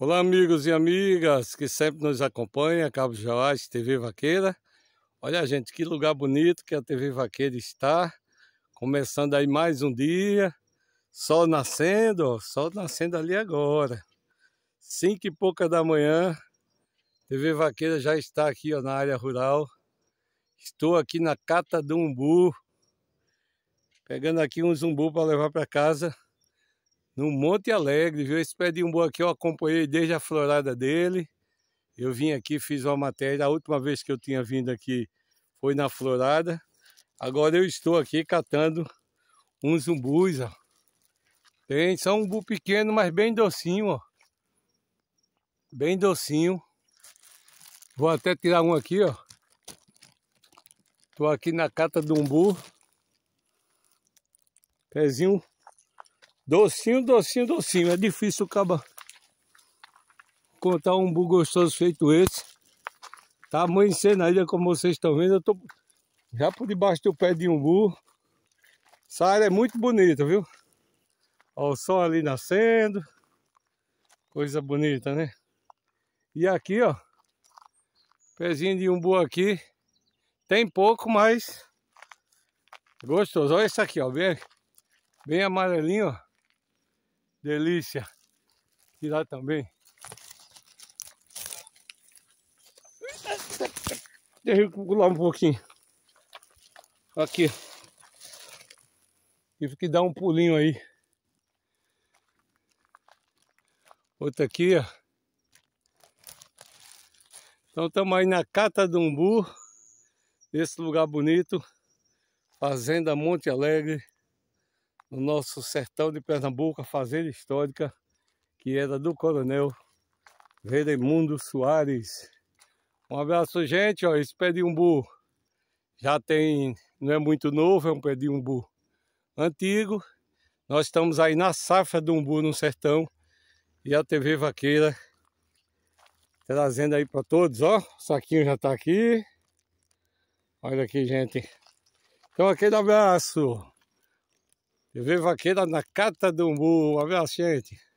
Olá, amigos e amigas que sempre nos acompanham, Cabo Joás, TV Vaqueira. Olha, gente, que lugar bonito que a TV Vaqueira está. Começando aí mais um dia, sol nascendo, sol nascendo ali agora. Cinco e pouca da manhã, TV Vaqueira já está aqui ó, na área rural. Estou aqui na Cata do Umbu, pegando aqui um zumbu para levar para casa no Monte Alegre, viu? Esse pé de umbu aqui eu acompanhei desde a florada dele. Eu vim aqui, fiz uma matéria. A última vez que eu tinha vindo aqui foi na florada. Agora eu estou aqui catando uns umbus, ó. Tem, só um umbu pequeno, mas bem docinho, ó. Bem docinho. Vou até tirar um aqui, ó. Tô aqui na cata do umbu. Pezinho Docinho, docinho, docinho. É difícil acabar contar um bu gostoso feito esse. Tá amanhecendo ainda, como vocês estão vendo. Eu tô já por debaixo do pé de um bu. Essa área é muito bonita, viu? Olha o sol ali nascendo. Coisa bonita, né? E aqui, ó. Pezinho de umbu aqui. Tem pouco, mas gostoso. Olha esse aqui, ó. Bem, bem amarelinho, ó. Delícia. lá também. Deixa eu pular um pouquinho. Aqui. Tive que dar um pulinho aí. Outra aqui, ó. Então estamos aí na Cata do Umbu. Esse lugar bonito. Fazenda Monte Alegre no nosso sertão de Pernambuco, a fazenda histórica que era é do coronel Veremundo Soares. Um abraço, gente. Ó, esse pé de umbu já tem, não é muito novo, é um pé de umbu antigo. Nós estamos aí na safra do umbu no sertão e a TV Vaqueira trazendo aí para todos, ó. O saquinho já está aqui. Olha aqui, gente. Então, aquele abraço. Eu vivo aqui na, na Cata do Umbu. Um abraço, gente.